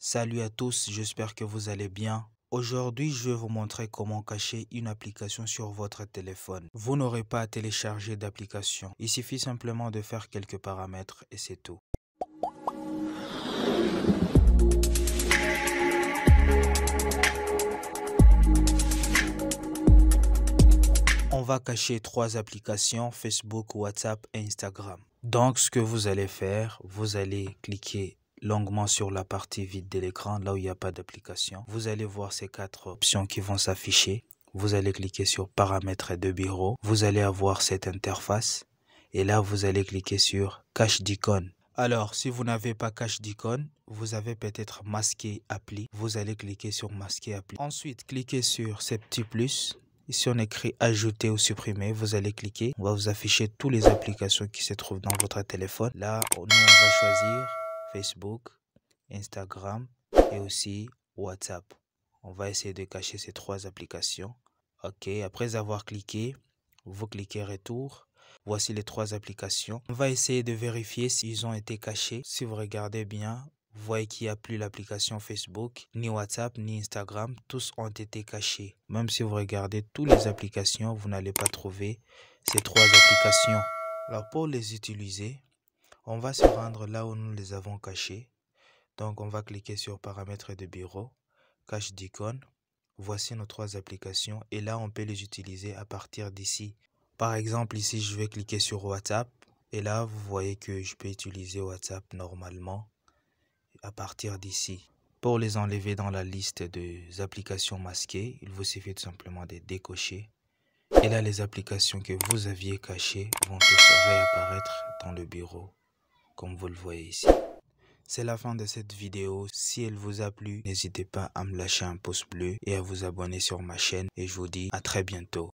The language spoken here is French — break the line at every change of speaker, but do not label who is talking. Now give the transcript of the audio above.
Salut à tous, j'espère que vous allez bien. Aujourd'hui, je vais vous montrer comment cacher une application sur votre téléphone. Vous n'aurez pas à télécharger d'application. Il suffit simplement de faire quelques paramètres et c'est tout. On va cacher trois applications, Facebook, WhatsApp et Instagram. Donc, ce que vous allez faire, vous allez cliquer longuement sur la partie vide de l'écran, là où il n'y a pas d'application. Vous allez voir ces quatre options qui vont s'afficher. Vous allez cliquer sur paramètres de bureau. Vous allez avoir cette interface. Et là, vous allez cliquer sur cache d'icône. Alors, si vous n'avez pas cache d'icône, vous avez peut-être masqué appli. Vous allez cliquer sur masquer appli. Ensuite, cliquez sur ce petit plus. Ici, on écrit ajouter ou supprimer. Vous allez cliquer. On va vous afficher toutes les applications qui se trouvent dans votre téléphone. Là, nous, on va choisir Facebook, Instagram et aussi WhatsApp. On va essayer de cacher ces trois applications. OK, après avoir cliqué, vous cliquez retour. Voici les trois applications. On va essayer de vérifier s'ils ont été cachés. Si vous regardez bien, vous voyez qu'il n'y a plus l'application Facebook, ni WhatsApp, ni Instagram. Tous ont été cachés. Même si vous regardez toutes les applications, vous n'allez pas trouver ces trois applications. Alors pour les utiliser, on va se rendre là où nous les avons cachés. Donc, on va cliquer sur paramètres de bureau, cache d'icônes. Voici nos trois applications et là, on peut les utiliser à partir d'ici. Par exemple, ici, je vais cliquer sur WhatsApp et là, vous voyez que je peux utiliser WhatsApp normalement à partir d'ici. Pour les enlever dans la liste des applications masquées, il vous suffit tout simplement de décocher. Et là, les applications que vous aviez cachées vont se réapparaître dans le bureau comme vous le voyez ici. C'est la fin de cette vidéo. Si elle vous a plu, n'hésitez pas à me lâcher un pouce bleu et à vous abonner sur ma chaîne. Et je vous dis à très bientôt.